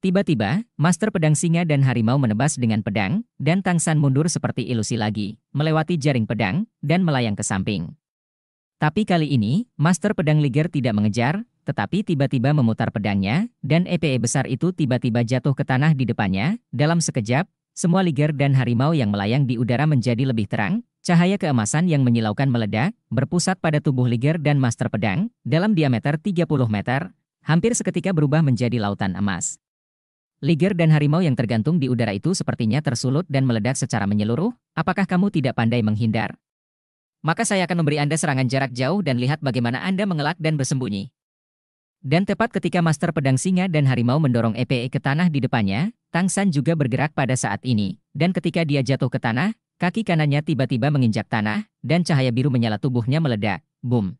Tiba-tiba, Master Pedang Singa dan Harimau menebas dengan pedang, dan Tang San mundur seperti ilusi lagi, melewati jaring pedang, dan melayang ke samping. Tapi kali ini, Master Pedang Liger tidak mengejar, tetapi tiba-tiba memutar pedangnya, dan EPE e besar itu tiba-tiba jatuh ke tanah di depannya. Dalam sekejap, semua Liger dan harimau yang melayang di udara menjadi lebih terang, cahaya keemasan yang menyilaukan meledak, berpusat pada tubuh Liger dan Master Pedang, dalam diameter 30 meter, hampir seketika berubah menjadi lautan emas. Liger dan harimau yang tergantung di udara itu sepertinya tersulut dan meledak secara menyeluruh, apakah kamu tidak pandai menghindar? Maka saya akan memberi Anda serangan jarak jauh dan lihat bagaimana Anda mengelak dan bersembunyi. Dan tepat ketika Master Pedang Singa dan Harimau mendorong EPE ke tanah di depannya, Tang San juga bergerak pada saat ini. Dan ketika dia jatuh ke tanah, kaki kanannya tiba-tiba menginjak tanah, dan cahaya biru menyala tubuhnya meledak. Boom.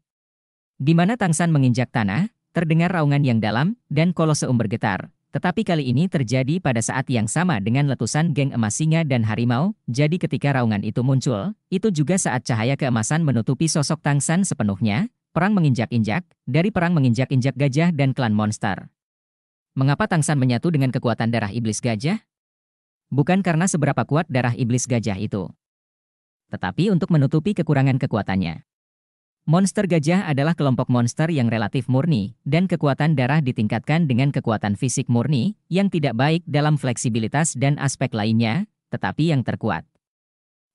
Di mana Tang San menginjak tanah, terdengar raungan yang dalam, dan kolose um getar. Tetapi kali ini terjadi pada saat yang sama dengan letusan geng emas singa dan harimau, jadi ketika raungan itu muncul, itu juga saat cahaya keemasan menutupi sosok Tang San sepenuhnya, perang menginjak-injak, dari perang menginjak-injak gajah dan klan monster. Mengapa Tang San menyatu dengan kekuatan darah iblis gajah? Bukan karena seberapa kuat darah iblis gajah itu. Tetapi untuk menutupi kekurangan kekuatannya. Monster gajah adalah kelompok monster yang relatif murni, dan kekuatan darah ditingkatkan dengan kekuatan fisik murni, yang tidak baik dalam fleksibilitas dan aspek lainnya, tetapi yang terkuat.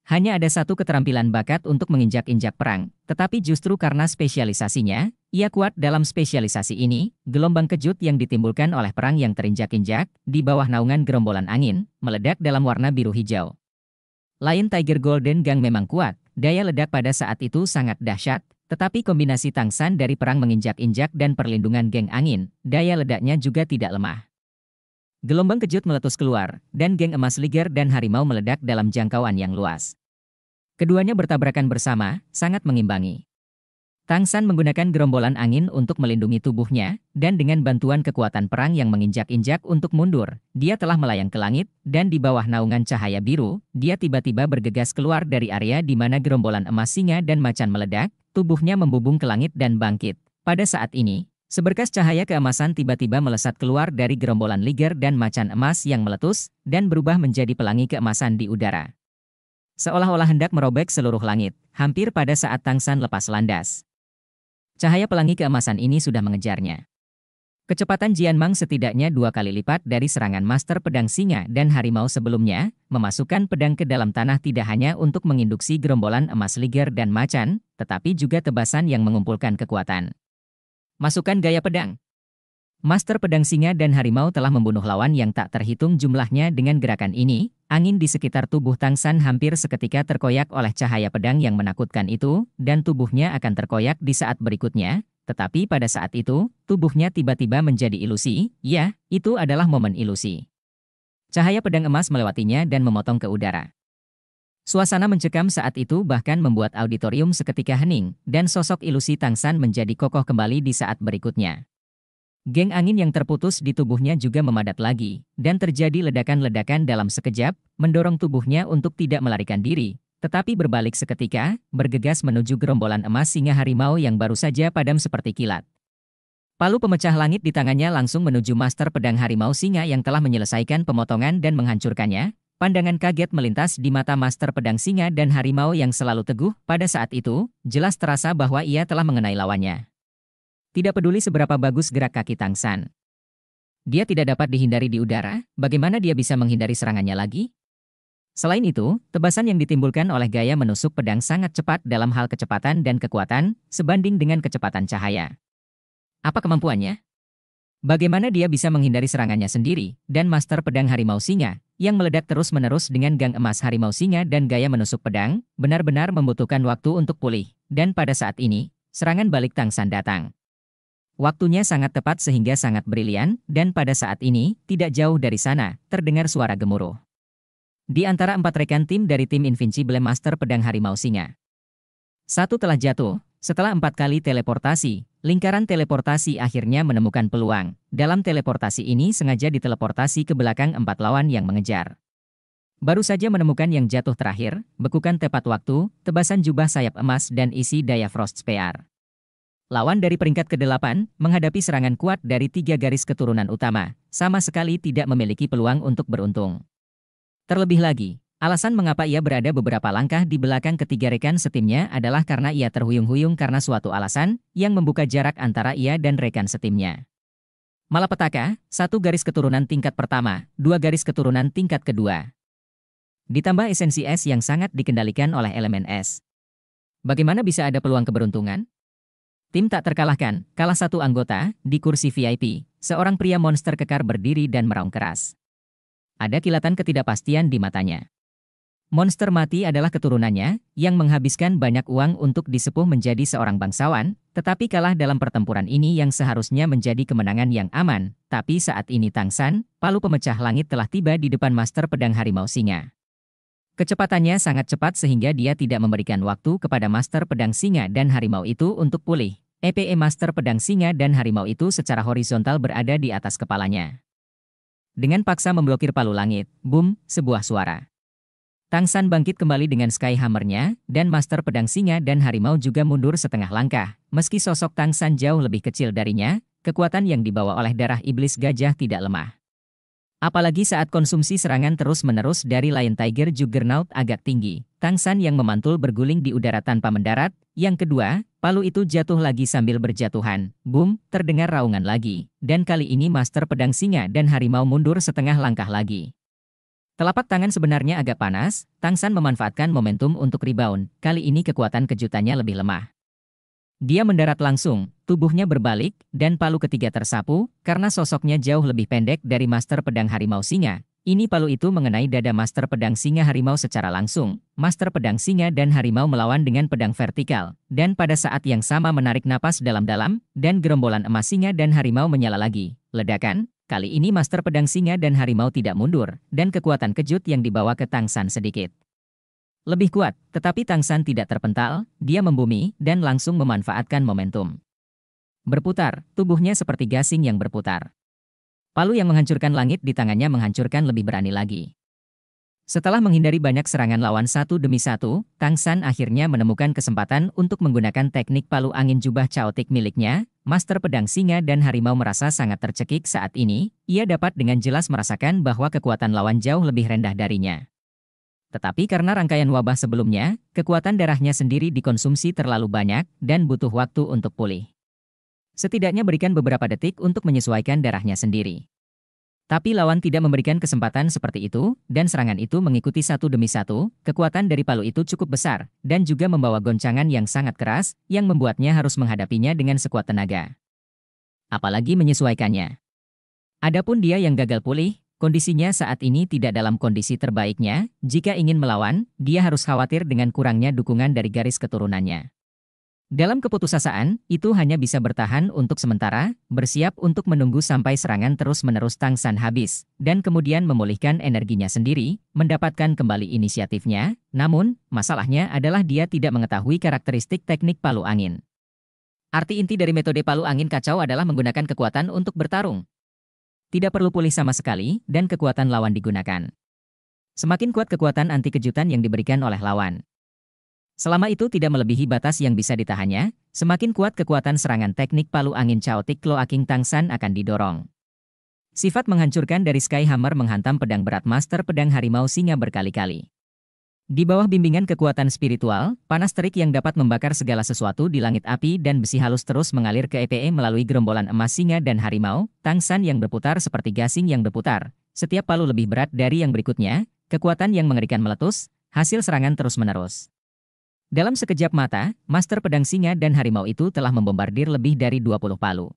Hanya ada satu keterampilan bakat untuk menginjak-injak perang, tetapi justru karena spesialisasinya, ia kuat dalam spesialisasi ini, gelombang kejut yang ditimbulkan oleh perang yang terinjak-injak, di bawah naungan gerombolan angin, meledak dalam warna biru-hijau. Lain Tiger Golden Gang memang kuat, daya ledak pada saat itu sangat dahsyat, tetapi kombinasi Tang San dari perang menginjak-injak dan perlindungan geng angin, daya ledaknya juga tidak lemah. Gelombang kejut meletus keluar, dan geng emas Liger dan harimau meledak dalam jangkauan yang luas. Keduanya bertabrakan bersama, sangat mengimbangi. Tang San menggunakan gerombolan angin untuk melindungi tubuhnya, dan dengan bantuan kekuatan perang yang menginjak-injak untuk mundur, dia telah melayang ke langit, dan di bawah naungan cahaya biru, dia tiba-tiba bergegas keluar dari area di mana gerombolan emas singa dan macan meledak, tubuhnya membubung ke langit dan bangkit. Pada saat ini, seberkas cahaya keemasan tiba-tiba melesat keluar dari gerombolan liger dan macan emas yang meletus dan berubah menjadi pelangi keemasan di udara. Seolah-olah hendak merobek seluruh langit, hampir pada saat Tang San lepas landas. Cahaya pelangi keemasan ini sudah mengejarnya. Kecepatan Jian Mang setidaknya dua kali lipat dari serangan master pedang singa dan harimau sebelumnya, memasukkan pedang ke dalam tanah tidak hanya untuk menginduksi gerombolan emas liger dan macan, tetapi juga tebasan yang mengumpulkan kekuatan. Masukkan gaya pedang. Master pedang singa dan harimau telah membunuh lawan yang tak terhitung jumlahnya dengan gerakan ini, angin di sekitar tubuh Tang San hampir seketika terkoyak oleh cahaya pedang yang menakutkan itu, dan tubuhnya akan terkoyak di saat berikutnya, tetapi pada saat itu, tubuhnya tiba-tiba menjadi ilusi, ya, itu adalah momen ilusi. Cahaya pedang emas melewatinya dan memotong ke udara. Suasana mencekam saat itu bahkan membuat auditorium seketika hening, dan sosok ilusi Tang San menjadi kokoh kembali di saat berikutnya. Geng angin yang terputus di tubuhnya juga memadat lagi, dan terjadi ledakan-ledakan dalam sekejap, mendorong tubuhnya untuk tidak melarikan diri, tetapi berbalik seketika, bergegas menuju gerombolan emas singa harimau yang baru saja padam seperti kilat. Palu pemecah langit di tangannya langsung menuju master pedang harimau singa yang telah menyelesaikan pemotongan dan menghancurkannya. Pandangan kaget melintas di mata master pedang singa dan harimau yang selalu teguh. Pada saat itu, jelas terasa bahwa ia telah mengenai lawannya. Tidak peduli seberapa bagus gerak kaki Tang San, Dia tidak dapat dihindari di udara, bagaimana dia bisa menghindari serangannya lagi? Selain itu, tebasan yang ditimbulkan oleh gaya menusuk pedang sangat cepat dalam hal kecepatan dan kekuatan, sebanding dengan kecepatan cahaya. Apa kemampuannya? Bagaimana dia bisa menghindari serangannya sendiri, dan master pedang harimau singa, yang meledak terus-menerus dengan gang emas harimau singa dan gaya menusuk pedang, benar-benar membutuhkan waktu untuk pulih, dan pada saat ini, serangan balik Tangsan datang. Waktunya sangat tepat sehingga sangat brilian, dan pada saat ini, tidak jauh dari sana, terdengar suara gemuruh. Di antara empat rekan tim dari tim Invincible Master Pedang Harimau Singa. Satu telah jatuh, setelah empat kali teleportasi, lingkaran teleportasi akhirnya menemukan peluang. Dalam teleportasi ini sengaja diteleportasi ke belakang empat lawan yang mengejar. Baru saja menemukan yang jatuh terakhir, bekukan tepat waktu, tebasan jubah sayap emas dan isi daya Frost Spear. Lawan dari peringkat ke-8 menghadapi serangan kuat dari tiga garis keturunan utama, sama sekali tidak memiliki peluang untuk beruntung. Terlebih lagi, alasan mengapa ia berada beberapa langkah di belakang ketiga rekan setimnya adalah karena ia terhuyung-huyung karena suatu alasan yang membuka jarak antara ia dan rekan setimnya. Malapetaka, satu garis keturunan tingkat pertama, dua garis keturunan tingkat kedua. Ditambah esensi S yang sangat dikendalikan oleh elemen S. Bagaimana bisa ada peluang keberuntungan? Tim tak terkalahkan, kalah satu anggota, di kursi VIP, seorang pria monster kekar berdiri dan meraung keras ada kilatan ketidakpastian di matanya. Monster mati adalah keturunannya, yang menghabiskan banyak uang untuk disepuh menjadi seorang bangsawan, tetapi kalah dalam pertempuran ini yang seharusnya menjadi kemenangan yang aman. Tapi saat ini Tang San, palu pemecah langit telah tiba di depan Master Pedang Harimau Singa. Kecepatannya sangat cepat sehingga dia tidak memberikan waktu kepada Master Pedang Singa dan Harimau itu untuk pulih. EPE e Master Pedang Singa dan Harimau itu secara horizontal berada di atas kepalanya. Dengan paksa memblokir palu langit, boom, sebuah suara. Tang San bangkit kembali dengan Sky Hammer-nya, dan Master Pedang Singa dan Harimau juga mundur setengah langkah. Meski sosok Tang San jauh lebih kecil darinya, kekuatan yang dibawa oleh darah iblis gajah tidak lemah. Apalagi saat konsumsi serangan terus-menerus dari Lion Tiger Juggernaut agak tinggi, Tang San yang memantul berguling di udara tanpa mendarat, yang kedua, palu itu jatuh lagi sambil berjatuhan. Boom, terdengar raungan lagi. Dan kali ini master pedang singa dan harimau mundur setengah langkah lagi. Telapak tangan sebenarnya agak panas, Tang San memanfaatkan momentum untuk rebound. Kali ini kekuatan kejutannya lebih lemah. Dia mendarat langsung, tubuhnya berbalik, dan palu ketiga tersapu, karena sosoknya jauh lebih pendek dari master pedang harimau singa, ini palu itu mengenai dada Master Pedang Singa Harimau secara langsung. Master Pedang Singa dan Harimau melawan dengan pedang vertikal, dan pada saat yang sama menarik napas dalam-dalam, dan gerombolan emas singa dan harimau menyala lagi. Ledakan, kali ini Master Pedang Singa dan Harimau tidak mundur, dan kekuatan kejut yang dibawa ke Tang San sedikit. Lebih kuat, tetapi Tang San tidak terpental, dia membumi, dan langsung memanfaatkan momentum. Berputar, tubuhnya seperti gasing yang berputar. Palu yang menghancurkan langit di tangannya menghancurkan lebih berani lagi. Setelah menghindari banyak serangan lawan satu demi satu, Tang San akhirnya menemukan kesempatan untuk menggunakan teknik palu angin jubah caotik miliknya. Master Pedang Singa dan Harimau merasa sangat tercekik saat ini, ia dapat dengan jelas merasakan bahwa kekuatan lawan jauh lebih rendah darinya. Tetapi karena rangkaian wabah sebelumnya, kekuatan darahnya sendiri dikonsumsi terlalu banyak dan butuh waktu untuk pulih. Setidaknya berikan beberapa detik untuk menyesuaikan darahnya sendiri. Tapi lawan tidak memberikan kesempatan seperti itu, dan serangan itu mengikuti satu demi satu, kekuatan dari palu itu cukup besar, dan juga membawa goncangan yang sangat keras, yang membuatnya harus menghadapinya dengan sekuat tenaga. Apalagi menyesuaikannya. Adapun dia yang gagal pulih, kondisinya saat ini tidak dalam kondisi terbaiknya, jika ingin melawan, dia harus khawatir dengan kurangnya dukungan dari garis keturunannya. Dalam keputusasaan, itu hanya bisa bertahan untuk sementara, bersiap untuk menunggu sampai serangan terus-menerus Tang San habis, dan kemudian memulihkan energinya sendiri, mendapatkan kembali inisiatifnya, namun, masalahnya adalah dia tidak mengetahui karakteristik teknik palu angin. Arti inti dari metode palu angin kacau adalah menggunakan kekuatan untuk bertarung. Tidak perlu pulih sama sekali, dan kekuatan lawan digunakan. Semakin kuat kekuatan anti kejutan yang diberikan oleh lawan, Selama itu tidak melebihi batas yang bisa ditahannya, semakin kuat kekuatan serangan teknik palu angin King Tang San akan didorong. Sifat menghancurkan dari Sky Hammer menghantam pedang berat master pedang harimau singa berkali-kali. Di bawah bimbingan kekuatan spiritual, panas terik yang dapat membakar segala sesuatu di langit api dan besi halus terus mengalir ke EPE e melalui gerombolan emas singa dan harimau, Tang San yang berputar seperti gasing yang berputar. Setiap palu lebih berat dari yang berikutnya, kekuatan yang mengerikan meletus, hasil serangan terus-menerus. Dalam sekejap mata, Master Pedang Singa dan Harimau itu telah membombardir lebih dari 20 palu.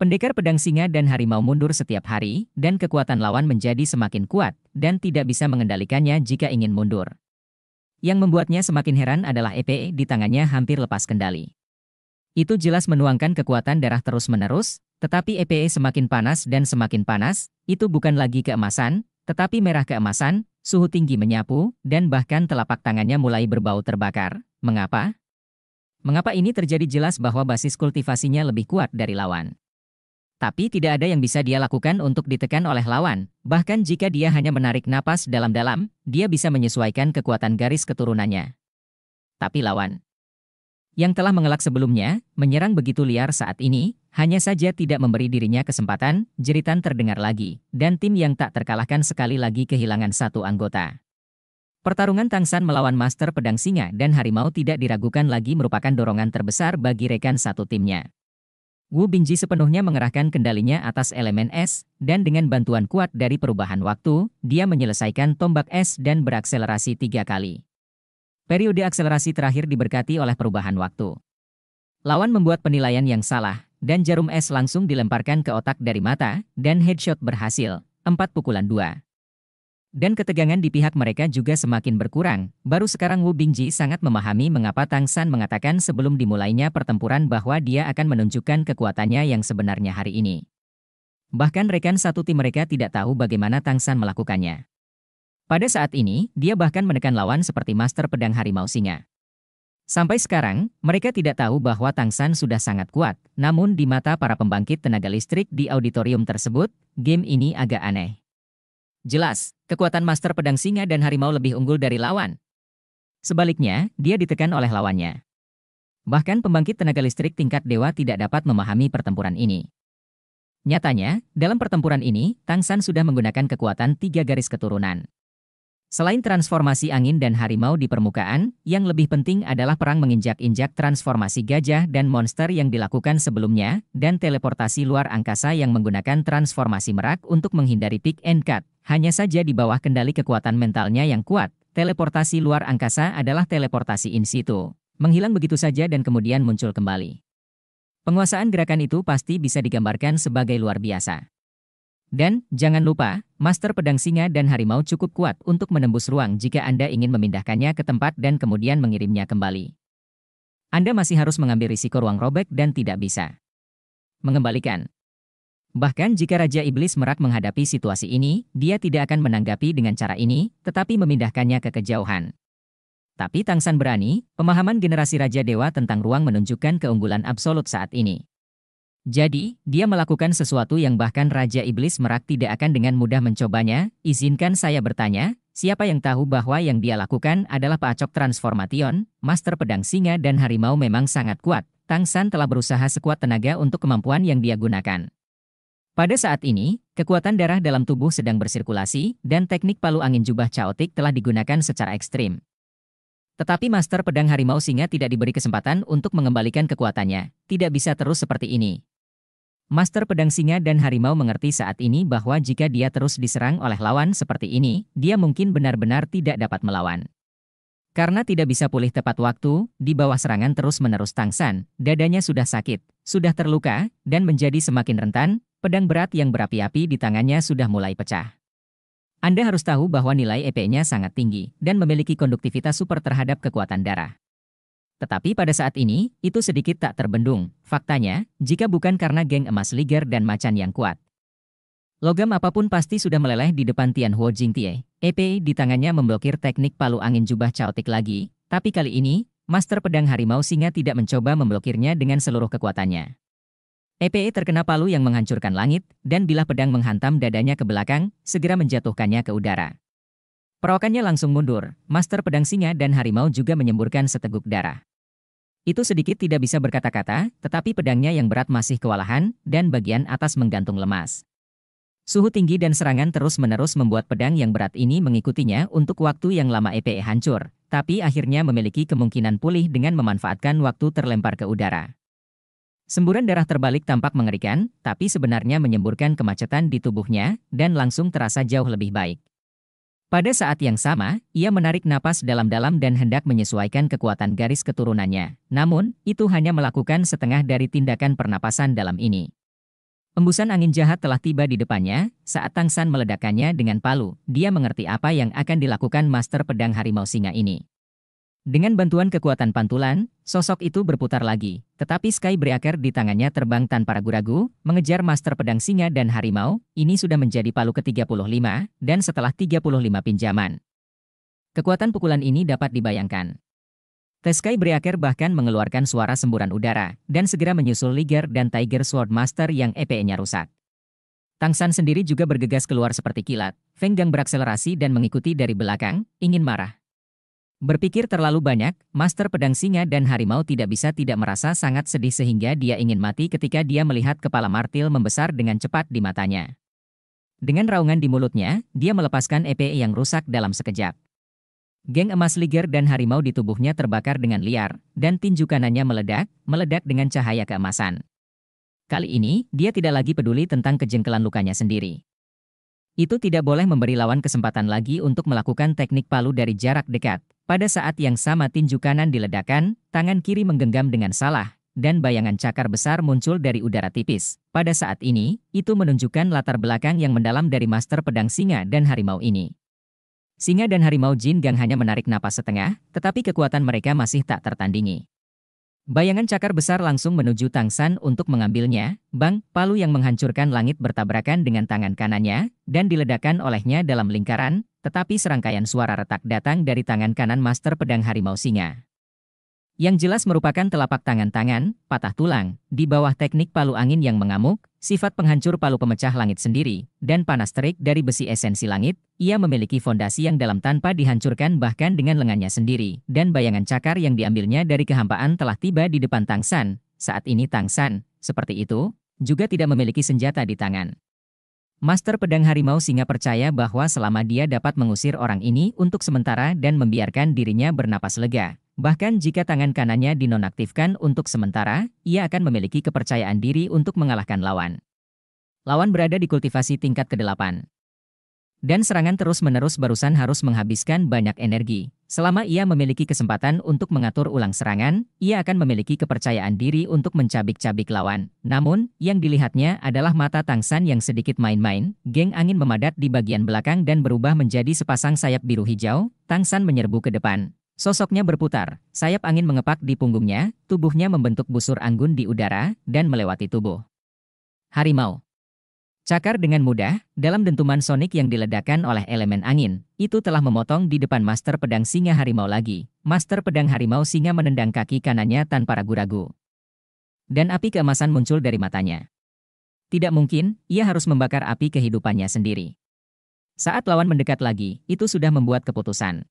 Pendekar Pedang Singa dan Harimau mundur setiap hari, dan kekuatan lawan menjadi semakin kuat, dan tidak bisa mengendalikannya jika ingin mundur. Yang membuatnya semakin heran adalah EPE e di tangannya hampir lepas kendali. Itu jelas menuangkan kekuatan darah terus-menerus, tetapi EPE e semakin panas dan semakin panas, itu bukan lagi keemasan, tetapi merah keemasan, Suhu tinggi menyapu, dan bahkan telapak tangannya mulai berbau terbakar. Mengapa? Mengapa ini terjadi jelas bahwa basis kultivasinya lebih kuat dari lawan. Tapi tidak ada yang bisa dia lakukan untuk ditekan oleh lawan. Bahkan jika dia hanya menarik napas dalam-dalam, dia bisa menyesuaikan kekuatan garis keturunannya. Tapi lawan yang telah mengelak sebelumnya, menyerang begitu liar saat ini, hanya saja tidak memberi dirinya kesempatan, jeritan terdengar lagi, dan tim yang tak terkalahkan sekali lagi kehilangan satu anggota. Pertarungan Tang San melawan Master Pedang Singa dan Harimau tidak diragukan lagi merupakan dorongan terbesar bagi rekan satu timnya. Wu Bingji sepenuhnya mengerahkan kendalinya atas elemen es, dan dengan bantuan kuat dari perubahan waktu, dia menyelesaikan tombak es dan berakselerasi tiga kali. Periode akselerasi terakhir diberkati oleh perubahan waktu. Lawan membuat penilaian yang salah, dan jarum es langsung dilemparkan ke otak dari mata, dan headshot berhasil, Empat pukulan dua. Dan ketegangan di pihak mereka juga semakin berkurang, baru sekarang Wu Bingji sangat memahami mengapa Tang San mengatakan sebelum dimulainya pertempuran bahwa dia akan menunjukkan kekuatannya yang sebenarnya hari ini. Bahkan rekan satu tim mereka tidak tahu bagaimana Tang San melakukannya. Pada saat ini, dia bahkan menekan lawan seperti master pedang harimau singa. Sampai sekarang, mereka tidak tahu bahwa Tang San sudah sangat kuat, namun di mata para pembangkit tenaga listrik di auditorium tersebut, game ini agak aneh. Jelas, kekuatan master pedang singa dan harimau lebih unggul dari lawan. Sebaliknya, dia ditekan oleh lawannya. Bahkan pembangkit tenaga listrik tingkat dewa tidak dapat memahami pertempuran ini. Nyatanya, dalam pertempuran ini, Tang San sudah menggunakan kekuatan tiga garis keturunan. Selain transformasi angin dan harimau di permukaan, yang lebih penting adalah perang menginjak-injak transformasi gajah dan monster yang dilakukan sebelumnya, dan teleportasi luar angkasa yang menggunakan transformasi merak untuk menghindari pick and cut. Hanya saja di bawah kendali kekuatan mentalnya yang kuat, teleportasi luar angkasa adalah teleportasi in situ. Menghilang begitu saja dan kemudian muncul kembali. Penguasaan gerakan itu pasti bisa digambarkan sebagai luar biasa. Dan, jangan lupa, master pedang singa dan harimau cukup kuat untuk menembus ruang jika Anda ingin memindahkannya ke tempat dan kemudian mengirimnya kembali. Anda masih harus mengambil risiko ruang robek dan tidak bisa mengembalikan. Bahkan jika Raja Iblis Merak menghadapi situasi ini, dia tidak akan menanggapi dengan cara ini, tetapi memindahkannya ke kejauhan. Tapi Tang San berani, pemahaman generasi Raja Dewa tentang ruang menunjukkan keunggulan absolut saat ini. Jadi, dia melakukan sesuatu yang bahkan Raja Iblis Merak tidak akan dengan mudah mencobanya. Izinkan saya bertanya, siapa yang tahu bahwa yang dia lakukan adalah pacok Transformation, Master Pedang Singa dan Harimau memang sangat kuat. Tang San telah berusaha sekuat tenaga untuk kemampuan yang dia gunakan. Pada saat ini, kekuatan darah dalam tubuh sedang bersirkulasi dan teknik palu angin jubah caotik telah digunakan secara ekstrim. Tetapi Master Pedang Harimau Singa tidak diberi kesempatan untuk mengembalikan kekuatannya. Tidak bisa terus seperti ini. Master Pedang Singa dan Harimau mengerti saat ini bahwa jika dia terus diserang oleh lawan seperti ini, dia mungkin benar-benar tidak dapat melawan. Karena tidak bisa pulih tepat waktu, di bawah serangan terus-menerus Tang San, dadanya sudah sakit, sudah terluka, dan menjadi semakin rentan, pedang berat yang berapi-api di tangannya sudah mulai pecah. Anda harus tahu bahwa nilai EP-nya sangat tinggi dan memiliki konduktivitas super terhadap kekuatan darah. Tetapi pada saat ini, itu sedikit tak terbendung. Faktanya, jika bukan karena geng emas Liger dan Macan yang kuat. Logam apapun pasti sudah meleleh di depan tian Huo Tianhuo Jingtie. EP di tangannya memblokir teknik palu angin jubah caotik lagi, tapi kali ini, Master Pedang Harimau Singa tidak mencoba memblokirnya dengan seluruh kekuatannya. EPE terkena palu yang menghancurkan langit, dan bila pedang menghantam dadanya ke belakang, segera menjatuhkannya ke udara. Perawakannya langsung mundur, master pedang singa dan harimau juga menyemburkan seteguk darah. Itu sedikit tidak bisa berkata-kata, tetapi pedangnya yang berat masih kewalahan, dan bagian atas menggantung lemas. Suhu tinggi dan serangan terus-menerus membuat pedang yang berat ini mengikutinya untuk waktu yang lama EPE hancur, tapi akhirnya memiliki kemungkinan pulih dengan memanfaatkan waktu terlempar ke udara. Semburan darah terbalik tampak mengerikan, tapi sebenarnya menyemburkan kemacetan di tubuhnya, dan langsung terasa jauh lebih baik. Pada saat yang sama, ia menarik napas dalam-dalam dan hendak menyesuaikan kekuatan garis keturunannya. Namun, itu hanya melakukan setengah dari tindakan pernapasan dalam ini. Embusan angin jahat telah tiba di depannya, saat Tang San meledakannya dengan palu, dia mengerti apa yang akan dilakukan Master Pedang Harimau Singa ini. Dengan bantuan kekuatan pantulan, sosok itu berputar lagi. Tetapi Sky Breaker di tangannya terbang tanpa ragu-ragu, mengejar Master Pedang Singa dan Harimau, ini sudah menjadi palu ke-35, dan setelah 35 pinjaman. Kekuatan pukulan ini dapat dibayangkan. Sky Breaker bahkan mengeluarkan suara semburan udara, dan segera menyusul Liger dan Tiger Sword Master yang EP-nya rusak. Tang San sendiri juga bergegas keluar seperti kilat. Feng Gang berakselerasi dan mengikuti dari belakang, ingin marah. Berpikir terlalu banyak, Master Pedang Singa dan Harimau tidak bisa tidak merasa sangat sedih sehingga dia ingin mati ketika dia melihat kepala martil membesar dengan cepat di matanya. Dengan raungan di mulutnya, dia melepaskan EPE yang rusak dalam sekejap. Geng emas Liger dan harimau di tubuhnya terbakar dengan liar, dan tinju kanannya meledak, meledak dengan cahaya keemasan. Kali ini, dia tidak lagi peduli tentang kejengkelan lukanya sendiri itu tidak boleh memberi lawan kesempatan lagi untuk melakukan teknik palu dari jarak dekat. Pada saat yang sama tinju kanan diledakan, tangan kiri menggenggam dengan salah, dan bayangan cakar besar muncul dari udara tipis. Pada saat ini, itu menunjukkan latar belakang yang mendalam dari master pedang singa dan harimau ini. Singa dan harimau Jin Gang hanya menarik napas setengah, tetapi kekuatan mereka masih tak tertandingi. Bayangan cakar besar langsung menuju Tang San untuk mengambilnya, Bang Palu yang menghancurkan langit bertabrakan dengan tangan kanannya, dan diledakkan olehnya dalam lingkaran, tetapi serangkaian suara retak datang dari tangan kanan Master Pedang Harimau Singa. Yang jelas merupakan telapak tangan-tangan, patah tulang, di bawah teknik palu angin yang mengamuk, Sifat penghancur palu pemecah langit sendiri, dan panas terik dari besi esensi langit, ia memiliki fondasi yang dalam tanpa dihancurkan bahkan dengan lengannya sendiri, dan bayangan cakar yang diambilnya dari kehampaan telah tiba di depan Tang San. Saat ini Tang San, seperti itu, juga tidak memiliki senjata di tangan. Master Pedang Harimau Singa percaya bahwa selama dia dapat mengusir orang ini untuk sementara dan membiarkan dirinya bernapas lega, Bahkan jika tangan kanannya dinonaktifkan untuk sementara, ia akan memiliki kepercayaan diri untuk mengalahkan lawan. Lawan berada di kultivasi tingkat ke-8. Dan serangan terus-menerus barusan harus menghabiskan banyak energi. Selama ia memiliki kesempatan untuk mengatur ulang serangan, ia akan memiliki kepercayaan diri untuk mencabik-cabik lawan. Namun, yang dilihatnya adalah mata Tang San yang sedikit main-main, geng angin memadat di bagian belakang dan berubah menjadi sepasang sayap biru hijau, Tang San menyerbu ke depan. Sosoknya berputar, sayap angin mengepak di punggungnya, tubuhnya membentuk busur anggun di udara, dan melewati tubuh. Harimau. Cakar dengan mudah, dalam dentuman sonik yang diledakkan oleh elemen angin, itu telah memotong di depan master pedang singa harimau lagi. Master pedang harimau singa menendang kaki kanannya tanpa ragu-ragu. Dan api keemasan muncul dari matanya. Tidak mungkin, ia harus membakar api kehidupannya sendiri. Saat lawan mendekat lagi, itu sudah membuat keputusan.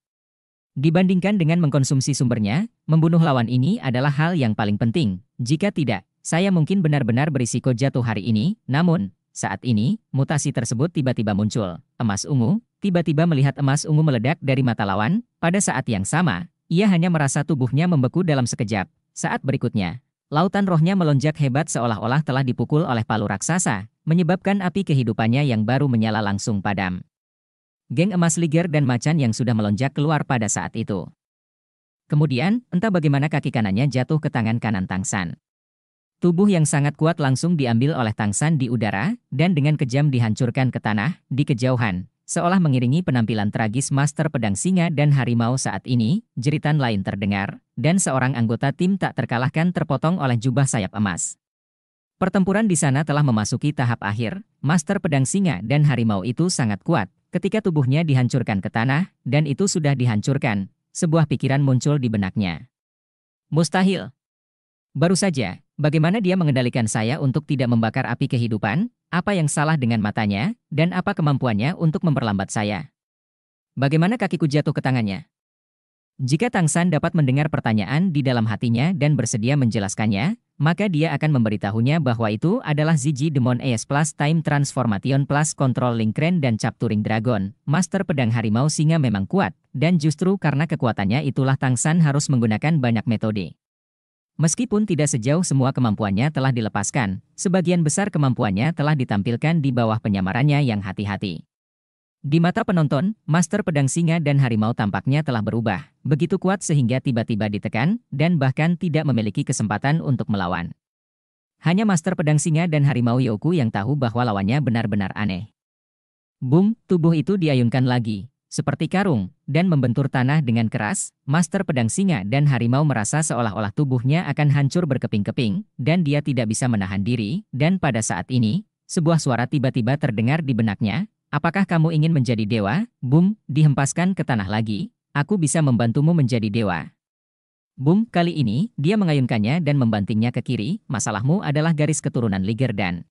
Dibandingkan dengan mengkonsumsi sumbernya, membunuh lawan ini adalah hal yang paling penting. Jika tidak, saya mungkin benar-benar berisiko jatuh hari ini, namun, saat ini, mutasi tersebut tiba-tiba muncul. Emas ungu, tiba-tiba melihat emas ungu meledak dari mata lawan, pada saat yang sama, ia hanya merasa tubuhnya membeku dalam sekejap. Saat berikutnya, lautan rohnya melonjak hebat seolah-olah telah dipukul oleh palu raksasa, menyebabkan api kehidupannya yang baru menyala langsung padam geng emas Liger dan Macan yang sudah melonjak keluar pada saat itu. Kemudian, entah bagaimana kaki kanannya jatuh ke tangan kanan Tang San. Tubuh yang sangat kuat langsung diambil oleh Tang San di udara, dan dengan kejam dihancurkan ke tanah, di kejauhan, seolah mengiringi penampilan tragis master pedang singa dan harimau saat ini, jeritan lain terdengar, dan seorang anggota tim tak terkalahkan terpotong oleh jubah sayap emas. Pertempuran di sana telah memasuki tahap akhir, master pedang singa dan harimau itu sangat kuat, Ketika tubuhnya dihancurkan ke tanah, dan itu sudah dihancurkan, sebuah pikiran muncul di benaknya. Mustahil. Baru saja, bagaimana dia mengendalikan saya untuk tidak membakar api kehidupan, apa yang salah dengan matanya, dan apa kemampuannya untuk memperlambat saya. Bagaimana kakiku jatuh ke tangannya? Jika Tang San dapat mendengar pertanyaan di dalam hatinya dan bersedia menjelaskannya, maka dia akan memberitahunya bahwa itu adalah Ziji Demon As Plus Time Transformation Plus Control Link Crane dan Capturing Dragon. Master Pedang Harimau Singa memang kuat, dan justru karena kekuatannya itulah Tang San harus menggunakan banyak metode. Meskipun tidak sejauh semua kemampuannya telah dilepaskan, sebagian besar kemampuannya telah ditampilkan di bawah penyamarannya yang hati-hati. Di mata penonton, master pedang singa dan harimau tampaknya telah berubah, begitu kuat sehingga tiba-tiba ditekan dan bahkan tidak memiliki kesempatan untuk melawan. Hanya master pedang singa dan harimau Yoku yang tahu bahwa lawannya benar-benar aneh. Boom, tubuh itu diayunkan lagi, seperti karung, dan membentur tanah dengan keras, master pedang singa dan harimau merasa seolah-olah tubuhnya akan hancur berkeping-keping, dan dia tidak bisa menahan diri, dan pada saat ini, sebuah suara tiba-tiba terdengar di benaknya, Apakah kamu ingin menjadi dewa? Boom, dihempaskan ke tanah lagi. Aku bisa membantumu menjadi dewa. Boom. kali ini, dia mengayunkannya dan membantingnya ke kiri. Masalahmu adalah garis keturunan Liger dan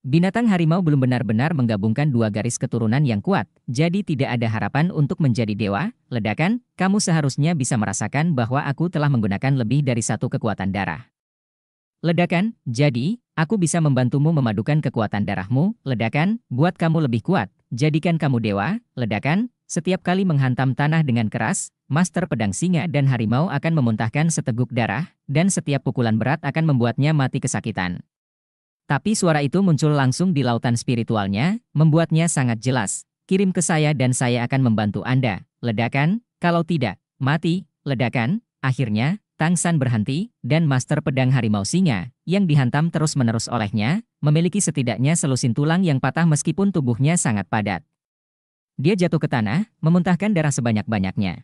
Binatang harimau belum benar-benar menggabungkan dua garis keturunan yang kuat, jadi tidak ada harapan untuk menjadi dewa. Ledakan, kamu seharusnya bisa merasakan bahwa aku telah menggunakan lebih dari satu kekuatan darah. Ledakan, jadi, aku bisa membantumu memadukan kekuatan darahmu, ledakan, buat kamu lebih kuat, jadikan kamu dewa, ledakan, setiap kali menghantam tanah dengan keras, Master Pedang Singa dan Harimau akan memuntahkan seteguk darah, dan setiap pukulan berat akan membuatnya mati kesakitan. Tapi suara itu muncul langsung di lautan spiritualnya, membuatnya sangat jelas. Kirim ke saya dan saya akan membantu Anda. Ledakan, kalau tidak, mati, ledakan. Akhirnya, Tang San berhenti, dan Master Pedang Harimau Singa, yang dihantam terus-menerus olehnya, memiliki setidaknya selusin tulang yang patah meskipun tubuhnya sangat padat. Dia jatuh ke tanah, memuntahkan darah sebanyak-banyaknya.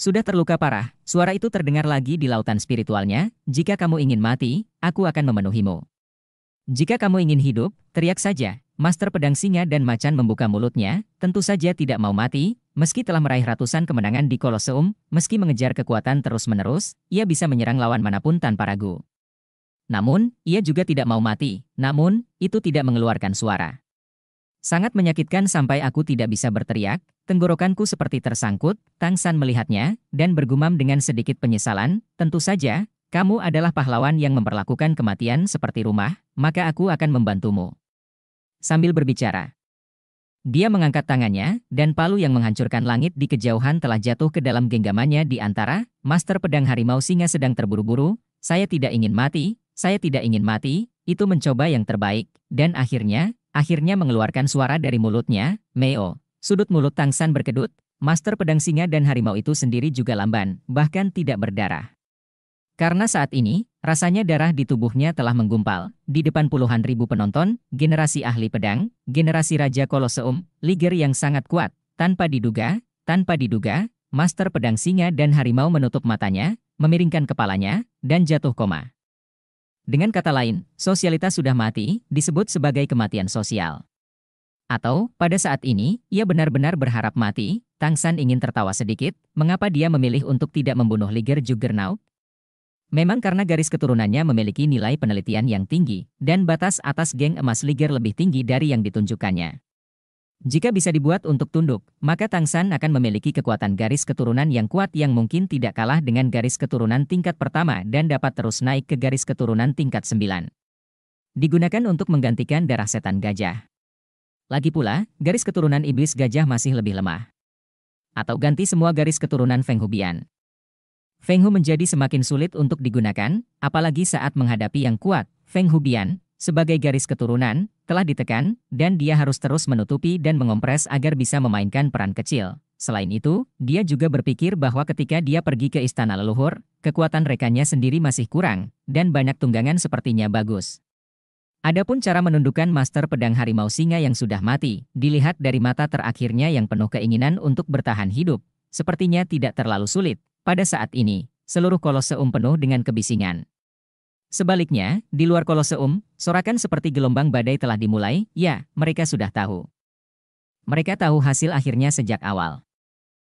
Sudah terluka parah, suara itu terdengar lagi di lautan spiritualnya, jika kamu ingin mati, aku akan memenuhimu. Jika kamu ingin hidup, teriak saja, Master pedang singa dan macan membuka mulutnya, tentu saja tidak mau mati, meski telah meraih ratusan kemenangan di Koloseum, meski mengejar kekuatan terus-menerus, ia bisa menyerang lawan manapun tanpa ragu. Namun, ia juga tidak mau mati, namun, itu tidak mengeluarkan suara. Sangat menyakitkan sampai aku tidak bisa berteriak, tenggorokanku seperti tersangkut, Tang San melihatnya, dan bergumam dengan sedikit penyesalan, tentu saja, kamu adalah pahlawan yang memperlakukan kematian seperti rumah, maka aku akan membantumu sambil berbicara. Dia mengangkat tangannya, dan palu yang menghancurkan langit di kejauhan telah jatuh ke dalam genggamannya di antara, Master Pedang Harimau Singa sedang terburu-buru, saya tidak ingin mati, saya tidak ingin mati, itu mencoba yang terbaik, dan akhirnya, akhirnya mengeluarkan suara dari mulutnya, Meo. Sudut mulut Tang San berkedut, Master Pedang Singa dan Harimau itu sendiri juga lamban, bahkan tidak berdarah. Karena saat ini, rasanya darah di tubuhnya telah menggumpal. Di depan puluhan ribu penonton, generasi ahli pedang, generasi Raja Koloseum, Liger yang sangat kuat. Tanpa diduga, tanpa diduga, Master Pedang Singa dan Harimau menutup matanya, memiringkan kepalanya, dan jatuh koma. Dengan kata lain, sosialitas sudah mati, disebut sebagai kematian sosial. Atau, pada saat ini, ia benar-benar berharap mati, Tang San ingin tertawa sedikit, mengapa dia memilih untuk tidak membunuh Liger Juggernaut, Memang karena garis keturunannya memiliki nilai penelitian yang tinggi, dan batas atas geng emas Liger lebih tinggi dari yang ditunjukkannya. Jika bisa dibuat untuk tunduk, maka Tang San akan memiliki kekuatan garis keturunan yang kuat yang mungkin tidak kalah dengan garis keturunan tingkat pertama dan dapat terus naik ke garis keturunan tingkat sembilan. Digunakan untuk menggantikan darah setan gajah. Lagi pula, garis keturunan iblis gajah masih lebih lemah. Atau ganti semua garis keturunan Feng Hubian. Feng Hu menjadi semakin sulit untuk digunakan, apalagi saat menghadapi yang kuat. Feng Hu Bian, sebagai garis keturunan, telah ditekan, dan dia harus terus menutupi dan mengompres agar bisa memainkan peran kecil. Selain itu, dia juga berpikir bahwa ketika dia pergi ke istana leluhur, kekuatan rekannya sendiri masih kurang, dan banyak tunggangan sepertinya bagus. Adapun cara menundukkan master pedang harimau singa yang sudah mati, dilihat dari mata terakhirnya yang penuh keinginan untuk bertahan hidup, sepertinya tidak terlalu sulit, pada saat ini, seluruh koloseum penuh dengan kebisingan. Sebaliknya, di luar koloseum, sorakan seperti gelombang badai telah dimulai, ya, mereka sudah tahu. Mereka tahu hasil akhirnya sejak awal.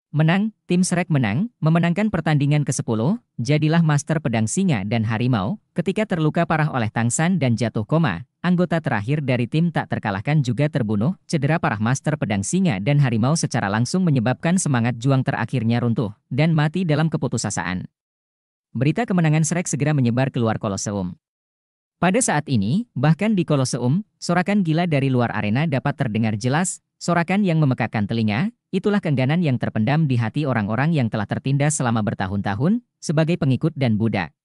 Menang, tim Shrek menang, memenangkan pertandingan ke-10, jadilah master pedang singa dan harimau, ketika terluka parah oleh Tang San dan jatuh koma, anggota terakhir dari tim tak terkalahkan juga terbunuh, cedera parah Master Pedang Singa dan Harimau secara langsung menyebabkan semangat juang terakhirnya runtuh, dan mati dalam keputusasaan. Berita kemenangan Shrek segera menyebar keluar Koloseum. Pada saat ini, bahkan di Koloseum, sorakan gila dari luar arena dapat terdengar jelas, sorakan yang memekakan telinga, itulah kengganan yang terpendam di hati orang-orang yang telah tertindas selama bertahun-tahun, sebagai pengikut dan budak.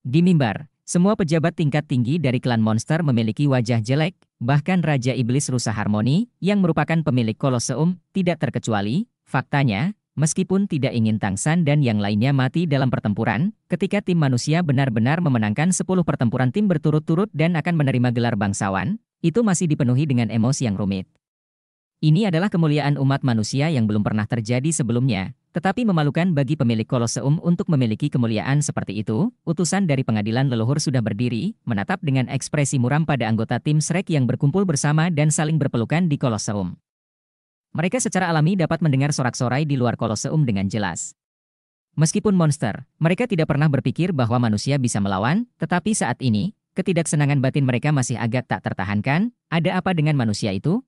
Di mimbar, semua pejabat tingkat tinggi dari klan monster memiliki wajah jelek, bahkan Raja Iblis Rusa Harmoni, yang merupakan pemilik Koloseum, tidak terkecuali. Faktanya, meskipun tidak ingin Tang San dan yang lainnya mati dalam pertempuran, ketika tim manusia benar-benar memenangkan 10 pertempuran tim berturut-turut dan akan menerima gelar bangsawan, itu masih dipenuhi dengan emosi yang rumit. Ini adalah kemuliaan umat manusia yang belum pernah terjadi sebelumnya, tetapi memalukan bagi pemilik Koloseum untuk memiliki kemuliaan seperti itu, utusan dari pengadilan leluhur sudah berdiri, menatap dengan ekspresi muram pada anggota tim Shrek yang berkumpul bersama dan saling berpelukan di Koloseum. Mereka secara alami dapat mendengar sorak-sorai di luar Koloseum dengan jelas. Meskipun monster, mereka tidak pernah berpikir bahwa manusia bisa melawan, tetapi saat ini, ketidaksenangan batin mereka masih agak tak tertahankan, ada apa dengan manusia itu?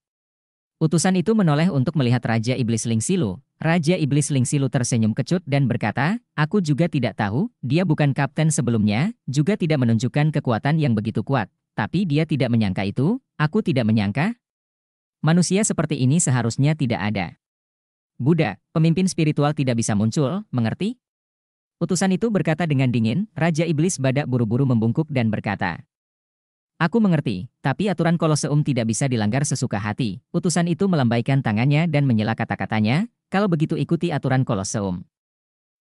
Utusan itu menoleh untuk melihat Raja Iblis Ling Silu. Raja Iblis Ling Silu tersenyum kecut dan berkata, Aku juga tidak tahu, dia bukan kapten sebelumnya, juga tidak menunjukkan kekuatan yang begitu kuat. Tapi dia tidak menyangka itu, aku tidak menyangka. Manusia seperti ini seharusnya tidak ada. Buddha, pemimpin spiritual tidak bisa muncul, mengerti? Utusan itu berkata dengan dingin, Raja Iblis badak buru-buru membungkuk dan berkata, Aku mengerti, tapi aturan Koloseum tidak bisa dilanggar sesuka hati. Utusan itu melambaikan tangannya dan menyela kata-katanya, kalau begitu ikuti aturan Koloseum.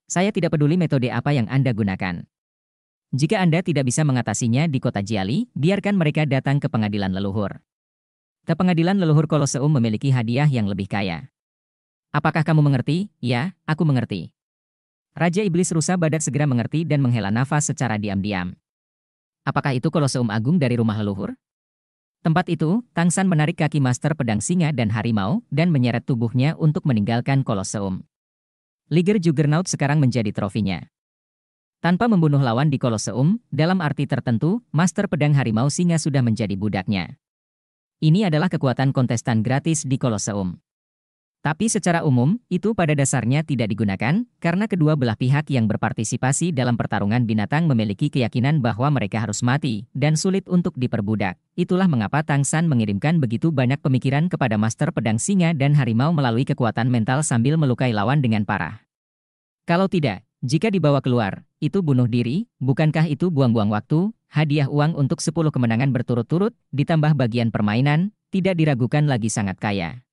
Saya tidak peduli metode apa yang Anda gunakan. Jika Anda tidak bisa mengatasinya di kota Jiali, biarkan mereka datang ke pengadilan leluhur. Ke pengadilan leluhur Koloseum memiliki hadiah yang lebih kaya. Apakah kamu mengerti? Ya, aku mengerti. Raja Iblis Rusa Badak segera mengerti dan menghela nafas secara diam-diam. Apakah itu Koloseum Agung dari rumah leluhur? Tempat itu, Tang San menarik kaki master pedang singa dan harimau dan menyeret tubuhnya untuk meninggalkan Koloseum. Liger Juggernaut sekarang menjadi trofinya. Tanpa membunuh lawan di Koloseum, dalam arti tertentu, master pedang harimau singa sudah menjadi budaknya. Ini adalah kekuatan kontestan gratis di Koloseum. Tapi secara umum, itu pada dasarnya tidak digunakan, karena kedua belah pihak yang berpartisipasi dalam pertarungan binatang memiliki keyakinan bahwa mereka harus mati, dan sulit untuk diperbudak. Itulah mengapa Tang San mengirimkan begitu banyak pemikiran kepada Master Pedang Singa dan Harimau melalui kekuatan mental sambil melukai lawan dengan parah. Kalau tidak, jika dibawa keluar, itu bunuh diri, bukankah itu buang-buang waktu, hadiah uang untuk 10 kemenangan berturut-turut, ditambah bagian permainan, tidak diragukan lagi sangat kaya.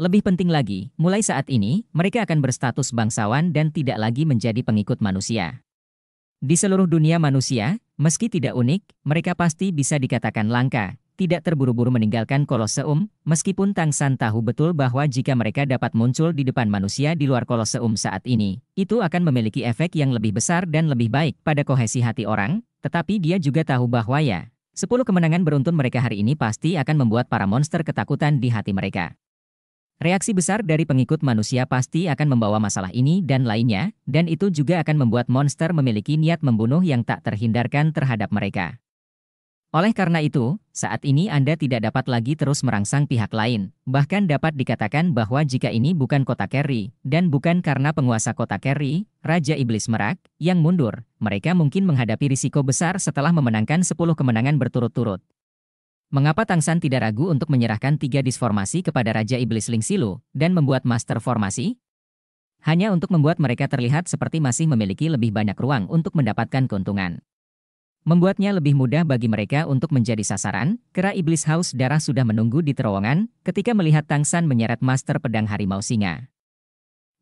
Lebih penting lagi, mulai saat ini, mereka akan berstatus bangsawan dan tidak lagi menjadi pengikut manusia. Di seluruh dunia manusia, meski tidak unik, mereka pasti bisa dikatakan langka, tidak terburu-buru meninggalkan Koloseum, meskipun Tang San tahu betul bahwa jika mereka dapat muncul di depan manusia di luar Koloseum saat ini, itu akan memiliki efek yang lebih besar dan lebih baik pada kohesi hati orang, tetapi dia juga tahu bahwa ya, 10 kemenangan beruntun mereka hari ini pasti akan membuat para monster ketakutan di hati mereka. Reaksi besar dari pengikut manusia pasti akan membawa masalah ini dan lainnya, dan itu juga akan membuat monster memiliki niat membunuh yang tak terhindarkan terhadap mereka. Oleh karena itu, saat ini Anda tidak dapat lagi terus merangsang pihak lain, bahkan dapat dikatakan bahwa jika ini bukan kota Kerry, dan bukan karena penguasa kota Kerry, Raja Iblis Merak, yang mundur, mereka mungkin menghadapi risiko besar setelah memenangkan 10 kemenangan berturut-turut. Mengapa Tang San tidak ragu untuk menyerahkan tiga disformasi kepada Raja Iblis Ling Silu dan membuat master formasi? Hanya untuk membuat mereka terlihat seperti masih memiliki lebih banyak ruang untuk mendapatkan keuntungan. Membuatnya lebih mudah bagi mereka untuk menjadi sasaran, kera Iblis Haus Darah sudah menunggu di terowongan ketika melihat Tang San menyeret master pedang harimau singa.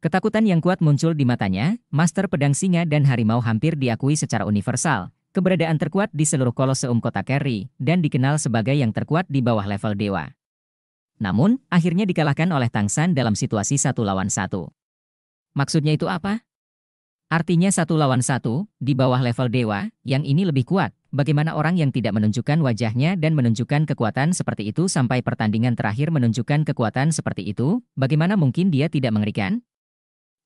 Ketakutan yang kuat muncul di matanya, master pedang singa dan harimau hampir diakui secara universal, keberadaan terkuat di seluruh koloseum kota Kerry, dan dikenal sebagai yang terkuat di bawah level dewa. Namun, akhirnya dikalahkan oleh Tang San dalam situasi satu lawan satu. Maksudnya itu apa? Artinya satu lawan satu, di bawah level dewa, yang ini lebih kuat. Bagaimana orang yang tidak menunjukkan wajahnya dan menunjukkan kekuatan seperti itu sampai pertandingan terakhir menunjukkan kekuatan seperti itu, bagaimana mungkin dia tidak mengerikan?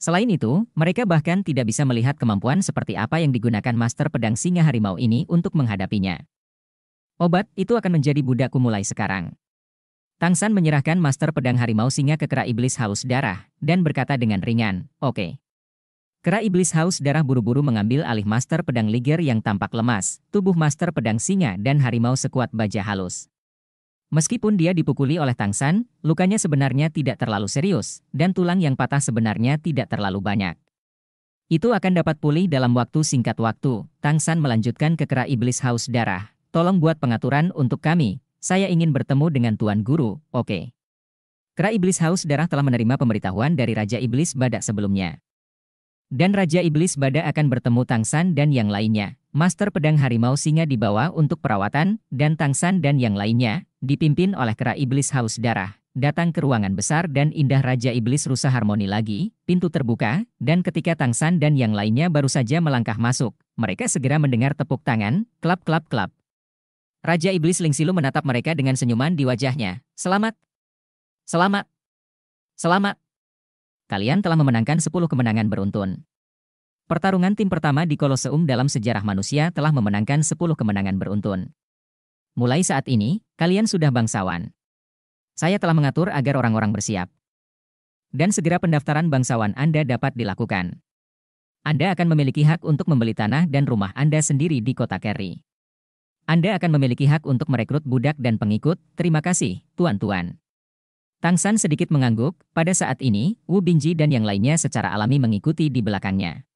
Selain itu, mereka bahkan tidak bisa melihat kemampuan seperti apa yang digunakan master pedang singa harimau ini untuk menghadapinya. Obat itu akan menjadi budakku mulai sekarang. Tang San menyerahkan master pedang harimau singa ke kera iblis haus darah dan berkata dengan ringan, "Oke." Okay. Kera iblis haus darah buru-buru mengambil alih master pedang liger yang tampak lemas, tubuh master pedang singa dan harimau sekuat baja halus. Meskipun dia dipukuli oleh Tang San, lukanya sebenarnya tidak terlalu serius, dan tulang yang patah sebenarnya tidak terlalu banyak. Itu akan dapat pulih dalam waktu singkat waktu. Tang San melanjutkan ke kera iblis haus darah. Tolong buat pengaturan untuk kami. Saya ingin bertemu dengan Tuan Guru, oke. Okay. Kera iblis haus darah telah menerima pemberitahuan dari Raja Iblis Badak sebelumnya. Dan Raja Iblis Badak akan bertemu Tang San dan yang lainnya. Master Pedang Harimau Singa dibawa untuk perawatan, dan Tang San dan yang lainnya dipimpin oleh kera iblis haus darah, datang ke ruangan besar dan indah Raja Iblis rusa harmoni lagi, pintu terbuka, dan ketika Tang San dan yang lainnya baru saja melangkah masuk, mereka segera mendengar tepuk tangan, klap-klap-klap. Raja Iblis Ling Silu menatap mereka dengan senyuman di wajahnya. Selamat! Selamat! Selamat! Kalian telah memenangkan 10 kemenangan beruntun. Pertarungan tim pertama di Koloseum dalam sejarah manusia telah memenangkan 10 kemenangan beruntun. Mulai saat ini, kalian sudah bangsawan. Saya telah mengatur agar orang-orang bersiap. Dan segera pendaftaran bangsawan Anda dapat dilakukan. Anda akan memiliki hak untuk membeli tanah dan rumah Anda sendiri di kota Kerry. Anda akan memiliki hak untuk merekrut budak dan pengikut, terima kasih, tuan-tuan. Tang San sedikit mengangguk, pada saat ini, Wu Binji dan yang lainnya secara alami mengikuti di belakangnya.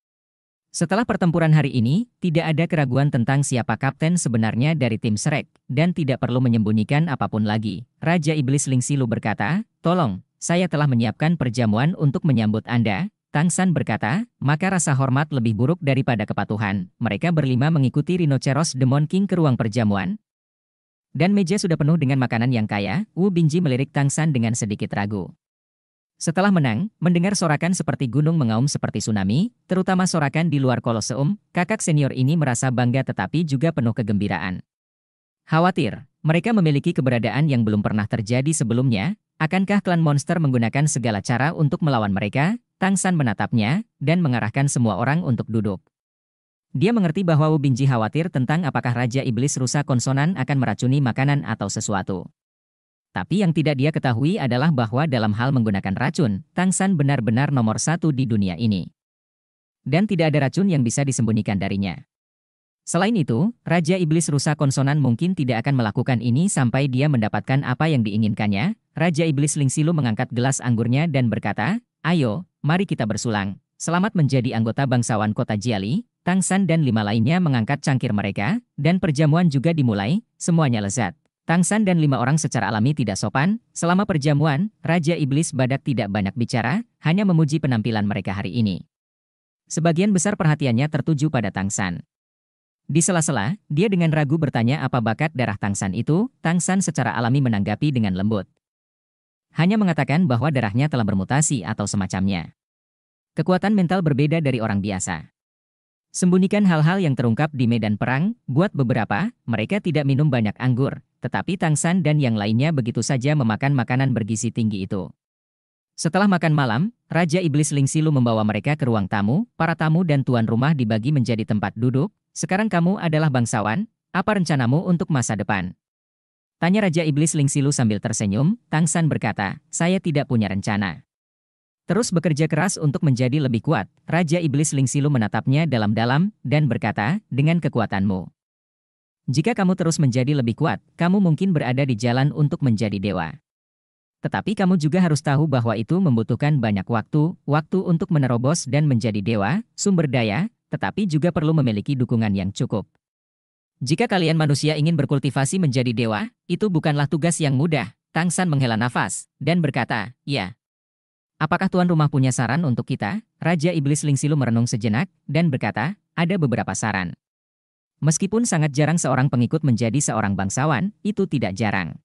Setelah pertempuran hari ini, tidak ada keraguan tentang siapa kapten sebenarnya dari tim Shrek, dan tidak perlu menyembunyikan apapun lagi. Raja Iblis Ling Silu berkata, Tolong, saya telah menyiapkan perjamuan untuk menyambut Anda. Tang San berkata, maka rasa hormat lebih buruk daripada kepatuhan. Mereka berlima mengikuti Rhinoceros Demon King ke ruang perjamuan. Dan meja sudah penuh dengan makanan yang kaya, Wu Binji melirik Tang San dengan sedikit ragu. Setelah menang, mendengar sorakan seperti gunung mengaum seperti tsunami, terutama sorakan di luar koloseum, kakak senior ini merasa bangga tetapi juga penuh kegembiraan. Khawatir, mereka memiliki keberadaan yang belum pernah terjadi sebelumnya, akankah klan monster menggunakan segala cara untuk melawan mereka? Tang San menatapnya, dan mengarahkan semua orang untuk duduk. Dia mengerti bahwa Wu Binji khawatir tentang apakah Raja Iblis Rusa Konsonan akan meracuni makanan atau sesuatu. Tapi yang tidak dia ketahui adalah bahwa dalam hal menggunakan racun, Tang San benar-benar nomor satu di dunia ini. Dan tidak ada racun yang bisa disembunyikan darinya. Selain itu, Raja Iblis Rusa Konsonan mungkin tidak akan melakukan ini sampai dia mendapatkan apa yang diinginkannya. Raja Iblis Ling Silu mengangkat gelas anggurnya dan berkata, Ayo, mari kita bersulang. Selamat menjadi anggota bangsawan kota Jiali, Tang San dan lima lainnya mengangkat cangkir mereka, dan perjamuan juga dimulai, semuanya lezat. Tang San dan lima orang secara alami tidak sopan, selama perjamuan, Raja Iblis Badak tidak banyak bicara, hanya memuji penampilan mereka hari ini. Sebagian besar perhatiannya tertuju pada Tang San. Di sela-sela, dia dengan ragu bertanya apa bakat darah Tang San itu, Tang San secara alami menanggapi dengan lembut. Hanya mengatakan bahwa darahnya telah bermutasi atau semacamnya. Kekuatan mental berbeda dari orang biasa. Sembunyikan hal-hal yang terungkap di medan perang, buat beberapa, mereka tidak minum banyak anggur, tetapi Tang San dan yang lainnya begitu saja memakan makanan bergizi tinggi itu. Setelah makan malam, Raja Iblis Ling Silu membawa mereka ke ruang tamu, para tamu dan tuan rumah dibagi menjadi tempat duduk, sekarang kamu adalah bangsawan, apa rencanamu untuk masa depan? Tanya Raja Iblis Ling Silu sambil tersenyum, Tang San berkata, saya tidak punya rencana. Terus bekerja keras untuk menjadi lebih kuat, Raja Iblis Ling Silu menatapnya dalam-dalam, dan berkata, dengan kekuatanmu. Jika kamu terus menjadi lebih kuat, kamu mungkin berada di jalan untuk menjadi dewa. Tetapi kamu juga harus tahu bahwa itu membutuhkan banyak waktu, waktu untuk menerobos dan menjadi dewa, sumber daya, tetapi juga perlu memiliki dukungan yang cukup. Jika kalian manusia ingin berkultivasi menjadi dewa, itu bukanlah tugas yang mudah. Tang San menghela nafas dan berkata, "Ya. Apakah tuan rumah punya saran untuk kita?" Raja Iblis Ling Silu merenung sejenak dan berkata, "Ada beberapa saran." Meskipun sangat jarang seorang pengikut menjadi seorang bangsawan, itu tidak jarang.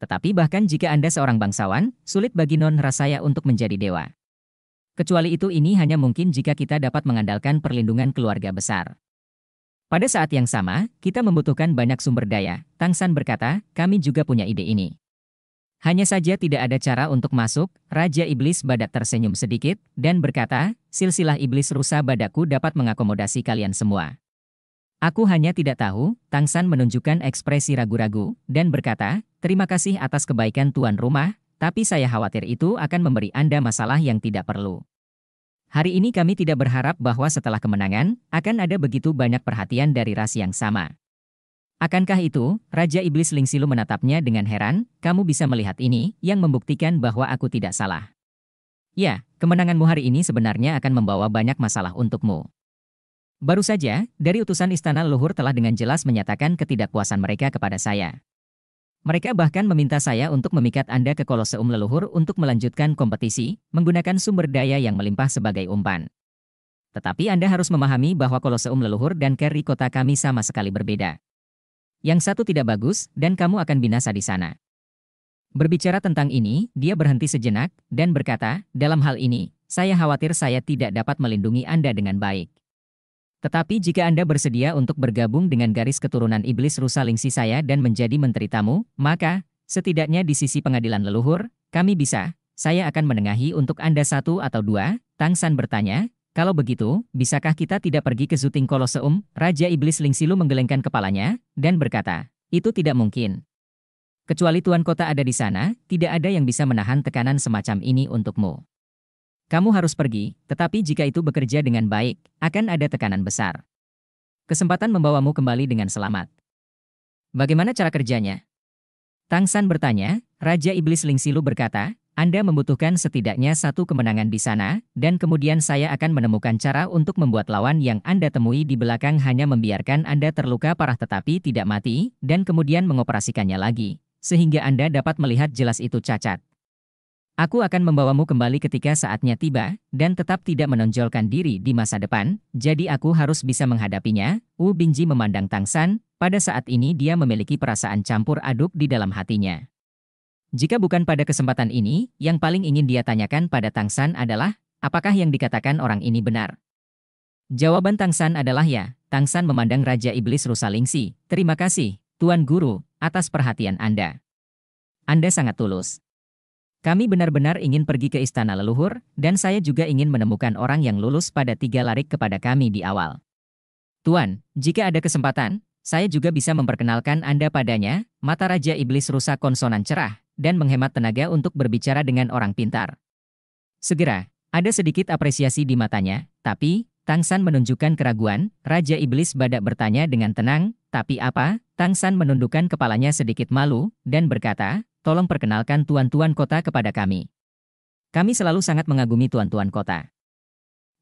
Tetapi bahkan jika Anda seorang bangsawan, sulit bagi non rasaya untuk menjadi dewa. Kecuali itu ini hanya mungkin jika kita dapat mengandalkan perlindungan keluarga besar. Pada saat yang sama, kita membutuhkan banyak sumber daya. Tang San berkata, kami juga punya ide ini. Hanya saja tidak ada cara untuk masuk, Raja Iblis Badak tersenyum sedikit, dan berkata, silsilah Iblis Rusa Badaku dapat mengakomodasi kalian semua. Aku hanya tidak tahu, Tang San menunjukkan ekspresi ragu-ragu, dan berkata, terima kasih atas kebaikan tuan rumah, tapi saya khawatir itu akan memberi Anda masalah yang tidak perlu. Hari ini kami tidak berharap bahwa setelah kemenangan, akan ada begitu banyak perhatian dari ras yang sama. Akankah itu, Raja Iblis Ling Silu menatapnya dengan heran, kamu bisa melihat ini, yang membuktikan bahwa aku tidak salah. Ya, kemenanganmu hari ini sebenarnya akan membawa banyak masalah untukmu. Baru saja, dari utusan istana leluhur telah dengan jelas menyatakan ketidakpuasan mereka kepada saya. Mereka bahkan meminta saya untuk memikat Anda ke Koloseum leluhur untuk melanjutkan kompetisi, menggunakan sumber daya yang melimpah sebagai umpan. Tetapi Anda harus memahami bahwa Koloseum leluhur dan kerikota kota kami sama sekali berbeda. Yang satu tidak bagus, dan kamu akan binasa di sana. Berbicara tentang ini, dia berhenti sejenak, dan berkata, dalam hal ini, saya khawatir saya tidak dapat melindungi Anda dengan baik. Tetapi jika Anda bersedia untuk bergabung dengan garis keturunan iblis rusa lingsi saya dan menjadi menteri tamu, maka, setidaknya di sisi pengadilan leluhur, kami bisa, saya akan menengahi untuk Anda satu atau dua, Tang San bertanya, kalau begitu, bisakah kita tidak pergi ke Zuting Koloseum? Raja Iblis Ling Silu menggelengkan kepalanya, dan berkata, itu tidak mungkin. Kecuali Tuan Kota ada di sana, tidak ada yang bisa menahan tekanan semacam ini untukmu. Kamu harus pergi, tetapi jika itu bekerja dengan baik, akan ada tekanan besar. Kesempatan membawamu kembali dengan selamat. Bagaimana cara kerjanya? Tang San bertanya, Raja Iblis Ling Silu berkata, Anda membutuhkan setidaknya satu kemenangan di sana, dan kemudian saya akan menemukan cara untuk membuat lawan yang Anda temui di belakang hanya membiarkan Anda terluka parah tetapi tidak mati, dan kemudian mengoperasikannya lagi, sehingga Anda dapat melihat jelas itu cacat. Aku akan membawamu kembali ketika saatnya tiba, dan tetap tidak menonjolkan diri di masa depan, jadi aku harus bisa menghadapinya. Wu Binji memandang Tang San. pada saat ini dia memiliki perasaan campur aduk di dalam hatinya. Jika bukan pada kesempatan ini, yang paling ingin dia tanyakan pada Tang San adalah, apakah yang dikatakan orang ini benar? Jawaban Tang San adalah ya, Tang San memandang Raja Iblis Rusalingsi, terima kasih, Tuan Guru, atas perhatian Anda. Anda sangat tulus. Kami benar-benar ingin pergi ke istana leluhur, dan saya juga ingin menemukan orang yang lulus pada tiga larik kepada kami di awal. Tuan, jika ada kesempatan, saya juga bisa memperkenalkan Anda padanya, mata Raja Iblis rusak konsonan cerah, dan menghemat tenaga untuk berbicara dengan orang pintar. Segera, ada sedikit apresiasi di matanya, tapi, Tang San menunjukkan keraguan, Raja Iblis badak bertanya dengan tenang, tapi apa? Tang San menundukkan kepalanya sedikit malu, dan berkata, tolong perkenalkan tuan-tuan kota kepada kami. Kami selalu sangat mengagumi tuan-tuan kota.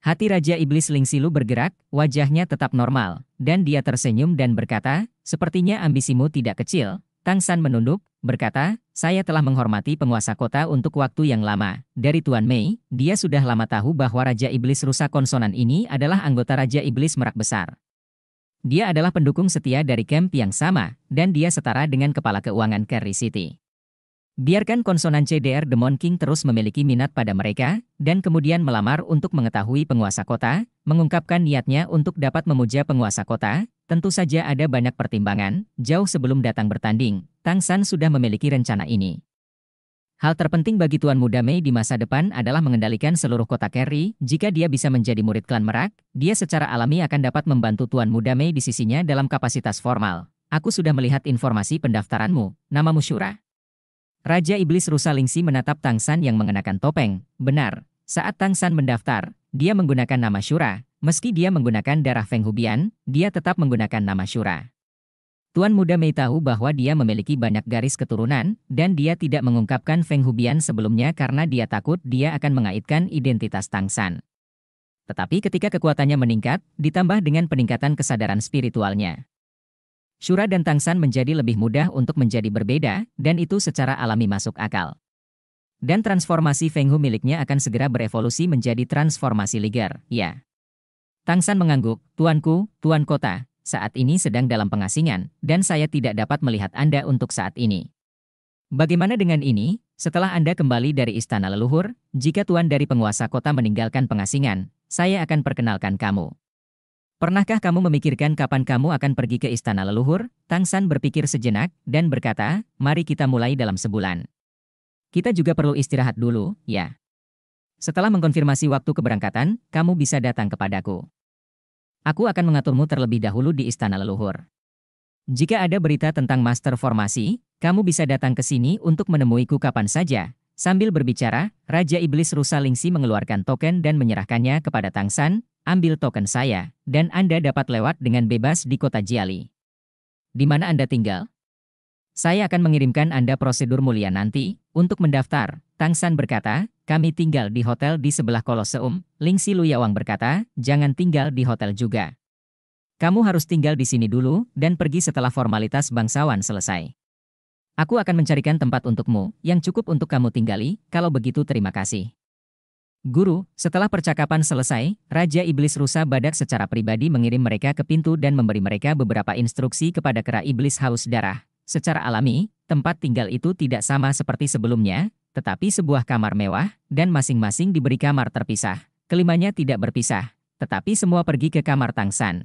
Hati Raja Iblis Ling Silu bergerak, wajahnya tetap normal, dan dia tersenyum dan berkata, sepertinya ambisimu tidak kecil. Tang San menunduk, berkata, saya telah menghormati penguasa kota untuk waktu yang lama. Dari Tuan Mei, dia sudah lama tahu bahwa Raja Iblis Rusa Konsonan ini adalah anggota Raja Iblis Merak Besar. Dia adalah pendukung setia dari camp yang sama, dan dia setara dengan kepala keuangan Kerry City. Biarkan konsonan CDR Demon King terus memiliki minat pada mereka, dan kemudian melamar untuk mengetahui penguasa kota, mengungkapkan niatnya untuk dapat memuja penguasa kota, tentu saja ada banyak pertimbangan, jauh sebelum datang bertanding, Tang San sudah memiliki rencana ini. Hal terpenting bagi Tuan Muda Mei di masa depan adalah mengendalikan seluruh kota Kerry, jika dia bisa menjadi murid klan Merak, dia secara alami akan dapat membantu Tuan Muda Mei di sisinya dalam kapasitas formal. Aku sudah melihat informasi pendaftaranmu, nama Musyura. Raja Iblis Rusalingsi menatap Tang San yang mengenakan topeng. Benar, saat Tang San mendaftar, dia menggunakan nama Shura. Meski dia menggunakan darah Feng Hubian, dia tetap menggunakan nama Shura. Tuan Muda Mei tahu bahwa dia memiliki banyak garis keturunan, dan dia tidak mengungkapkan Feng Hubian sebelumnya karena dia takut dia akan mengaitkan identitas Tang San. Tetapi ketika kekuatannya meningkat, ditambah dengan peningkatan kesadaran spiritualnya, Shura dan Tang San menjadi lebih mudah untuk menjadi berbeda, dan itu secara alami masuk akal. Dan transformasi Fenghu miliknya akan segera berevolusi menjadi transformasi Liger, ya. Tang San mengangguk, Tuanku, Tuan Kota, saat ini sedang dalam pengasingan, dan saya tidak dapat melihat Anda untuk saat ini. Bagaimana dengan ini, setelah Anda kembali dari istana leluhur, jika Tuan dari penguasa kota meninggalkan pengasingan, saya akan perkenalkan kamu. Pernahkah kamu memikirkan kapan kamu akan pergi ke istana leluhur? Tang San berpikir sejenak dan berkata, mari kita mulai dalam sebulan. Kita juga perlu istirahat dulu, ya. Setelah mengkonfirmasi waktu keberangkatan, kamu bisa datang kepadaku. Aku akan mengaturmu terlebih dahulu di istana leluhur. Jika ada berita tentang master formasi, kamu bisa datang ke sini untuk menemuiku kapan saja. Sambil berbicara, Raja Iblis Rusa Rusalingsi mengeluarkan token dan menyerahkannya kepada Tang San, ambil token saya, dan Anda dapat lewat dengan bebas di kota Jiali. Di mana Anda tinggal? Saya akan mengirimkan Anda prosedur mulia nanti untuk mendaftar. Tang San berkata, kami tinggal di hotel di sebelah Koloseum. Ling Si Luyawang berkata, jangan tinggal di hotel juga. Kamu harus tinggal di sini dulu dan pergi setelah formalitas bangsawan selesai. Aku akan mencarikan tempat untukmu yang cukup untuk kamu tinggali, kalau begitu terima kasih. Guru, setelah percakapan selesai, Raja Iblis Rusa Badak secara pribadi mengirim mereka ke pintu dan memberi mereka beberapa instruksi kepada kera iblis haus darah. Secara alami, tempat tinggal itu tidak sama seperti sebelumnya, tetapi sebuah kamar mewah, dan masing-masing diberi kamar terpisah. Kelimanya tidak berpisah, tetapi semua pergi ke kamar Tang San.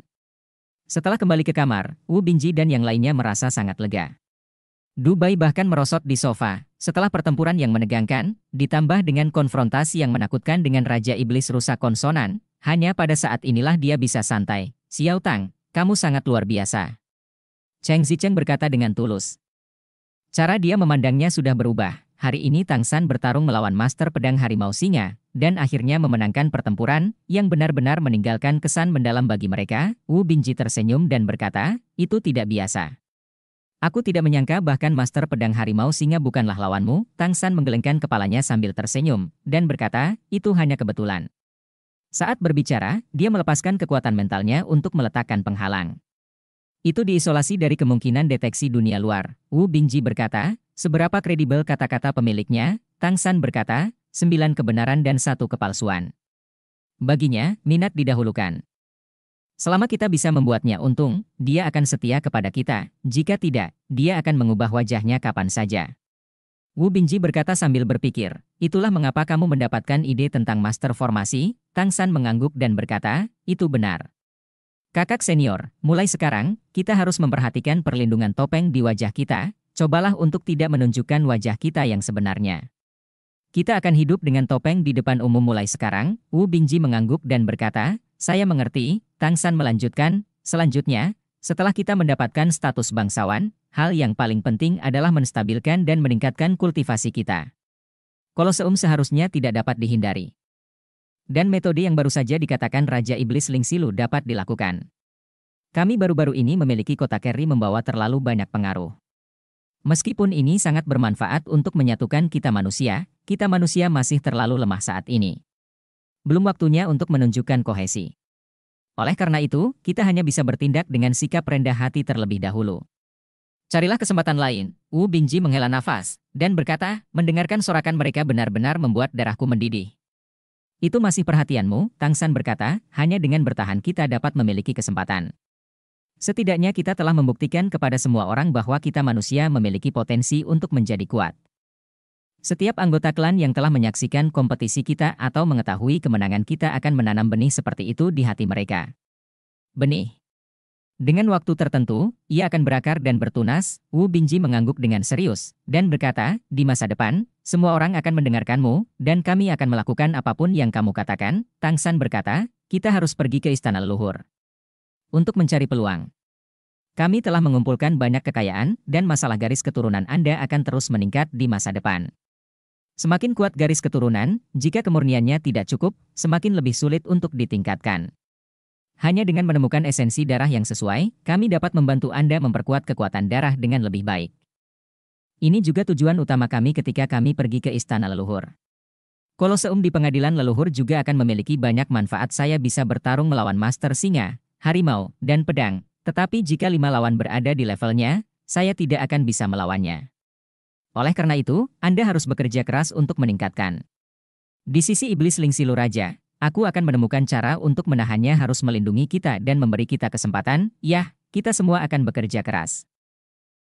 Setelah kembali ke kamar, Wu Binji dan yang lainnya merasa sangat lega. Dubai bahkan merosot di sofa. Setelah pertempuran yang menegangkan, ditambah dengan konfrontasi yang menakutkan dengan Raja Iblis rusak konsonan, hanya pada saat inilah dia bisa santai. Xiao Tang, kamu sangat luar biasa. Cheng Zicheng berkata dengan tulus. Cara dia memandangnya sudah berubah. Hari ini Tang San bertarung melawan Master Pedang Harimau Singa, dan akhirnya memenangkan pertempuran yang benar-benar meninggalkan kesan mendalam bagi mereka. Wu Binji tersenyum dan berkata, itu tidak biasa. Aku tidak menyangka bahkan Master Pedang Harimau Singa bukanlah lawanmu, Tang San menggelengkan kepalanya sambil tersenyum, dan berkata, itu hanya kebetulan. Saat berbicara, dia melepaskan kekuatan mentalnya untuk meletakkan penghalang. Itu diisolasi dari kemungkinan deteksi dunia luar. Wu Bingji berkata, seberapa kredibel kata-kata pemiliknya, Tang San berkata, sembilan kebenaran dan satu kepalsuan. Baginya, minat didahulukan. Selama kita bisa membuatnya untung, dia akan setia kepada kita. Jika tidak, dia akan mengubah wajahnya kapan saja. Wu Binji berkata sambil berpikir, itulah mengapa kamu mendapatkan ide tentang master formasi, Tang San mengangguk dan berkata, itu benar. Kakak senior, mulai sekarang, kita harus memperhatikan perlindungan topeng di wajah kita, cobalah untuk tidak menunjukkan wajah kita yang sebenarnya. Kita akan hidup dengan topeng di depan umum mulai sekarang, Wu Binji mengangguk dan berkata, saya mengerti, Tang San melanjutkan, selanjutnya, setelah kita mendapatkan status bangsawan, hal yang paling penting adalah menstabilkan dan meningkatkan kultivasi kita. Koloseum seharusnya tidak dapat dihindari. Dan metode yang baru saja dikatakan Raja Iblis Ling Silu dapat dilakukan. Kami baru-baru ini memiliki kota Kerry membawa terlalu banyak pengaruh. Meskipun ini sangat bermanfaat untuk menyatukan kita manusia, kita manusia masih terlalu lemah saat ini belum waktunya untuk menunjukkan kohesi. Oleh karena itu, kita hanya bisa bertindak dengan sikap rendah hati terlebih dahulu. Carilah kesempatan lain. Wu Binji menghela nafas dan berkata, mendengarkan sorakan mereka benar-benar membuat darahku mendidih. Itu masih perhatianmu, Tang San berkata, hanya dengan bertahan kita dapat memiliki kesempatan. Setidaknya kita telah membuktikan kepada semua orang bahwa kita manusia memiliki potensi untuk menjadi kuat. Setiap anggota klan yang telah menyaksikan kompetisi kita atau mengetahui kemenangan kita akan menanam benih seperti itu di hati mereka. Benih. Dengan waktu tertentu, ia akan berakar dan bertunas, Wu Binji mengangguk dengan serius, dan berkata, di masa depan, semua orang akan mendengarkanmu, dan kami akan melakukan apapun yang kamu katakan, Tang San berkata, kita harus pergi ke istana leluhur. Untuk mencari peluang. Kami telah mengumpulkan banyak kekayaan, dan masalah garis keturunan Anda akan terus meningkat di masa depan. Semakin kuat garis keturunan, jika kemurniannya tidak cukup, semakin lebih sulit untuk ditingkatkan. Hanya dengan menemukan esensi darah yang sesuai, kami dapat membantu Anda memperkuat kekuatan darah dengan lebih baik. Ini juga tujuan utama kami ketika kami pergi ke Istana Leluhur. Koloseum di pengadilan leluhur juga akan memiliki banyak manfaat saya bisa bertarung melawan master singa, harimau, dan pedang. Tetapi jika lima lawan berada di levelnya, saya tidak akan bisa melawannya. Oleh karena itu, Anda harus bekerja keras untuk meningkatkan. Di sisi iblis Lingsilu Raja, aku akan menemukan cara untuk menahannya harus melindungi kita dan memberi kita kesempatan, yah, kita semua akan bekerja keras.